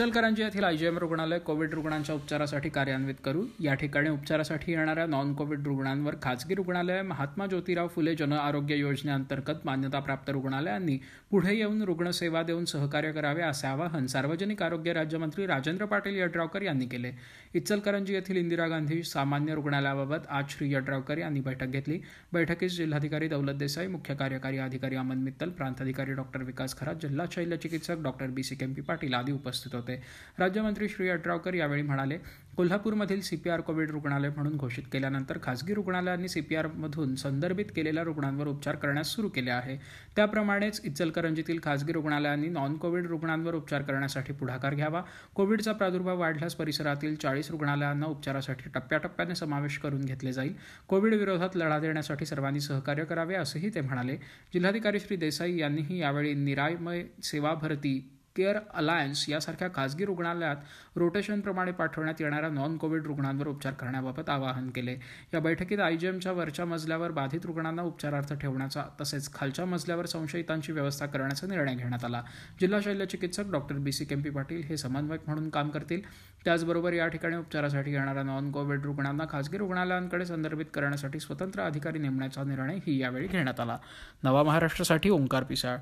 इचलकरंजी येथील आयजीएम रुग्णालय कोविड रुग्णांच्या उपचारासाठी कार्यान्वित करू या ठिकाणी उपचारासाठी येणाऱ्या नॉन कोविड रुग्णांवर खाजगी रुग्णालय महात्मा ज्योतिराव फुले जन आरोग्य योजनेअंतर्गत मान्यताप्राप्त रुग्णालयांनी पुढे येऊन रुग्णसेवा देऊन सहकार्य करावे असे आवाहन सार्वजनिक आरोग्य राज्यमंत्री राजेंद्र पाटील यड्रावकर यांनी केले इचलकरंजी येथील इंदिरा गांधी सामान्य रुग्णालयाबाबत आज श्री यड्रावकर यांनी बैठक घेतली बैठकीस जिल्हाधिकारी दौलत देसाई मुख्य कार्यकारी अधिकारी अमन मित्तल प्रांताधिकारी डॉक्टर विकास खरात जिल्हा शैल्य चिकित्सक doctor B C P Patil आदी उपस्थित होते होते राज्यमंत्री श्री अटरावकर यावेळी म्हणाले कोल्हापूरमधील सीपीआर कोविड रुग्णालय म्हणून घोषित केल्यानंतर खासगी रुग्णालयांनी मधून संदर्भित केलेल्या रुग्णांवर उपचार करण्यास सुरू केले आहे त्याप्रमाणेच इचलकरंजीतील खासगी रुग्णालयांनी नॉन कोविड रुग्णांवर उपचार करण्यासाठी पुढाकार घ्यावा कोविडचा प्रादुर्भाव वाढल्यास परिसरातील चाळीस रुग्णालयांना उपचारासाठी टप्प्याटप्प्याने समावेश करून घेतले जाईल कोविड विरोधात लढा देण्यासाठी सर्वांनी सहकार्य करावे असंही ते म्हणाले जिल्हाधिकारी श्री देसाई यांनीही यावेळी निरायमय सेवा भरती केअर अलायन्स यासारख्या खासगी रुग्णालयात रोटेशनप्रमाणे पाठवण्यात येणाऱ्या नॉन कोविड रुग्णांवर उपचार करण्याबाबत आवाहन केले या बैठकीत आयजीएमच्या वरच्या मजल्यावर बाधित रुग्णांना उपचारार्थ ठेवण्याचा तसेच खालच्या मजल्यावर संशयितांची व्यवस्था करण्याचा निर्णय घेण्यात आला जिल्हा शल्य चिकित्सक doctor B C P Patil हे समन्वयक म्हणून काम करतील त्याचबरोबर या ठिकाणी उपचारासाठी येणाऱ्या नॉन कोविड रुग्णांना खासगी रुग्णालयांकडे संदर्भित करण्यासाठी स्वतंत्र अधिकारी नेमण्याचा निर्णयही यावेळी घेण्यात आला नवा महाराष्ट्रासाठी ओंकार पिसाळ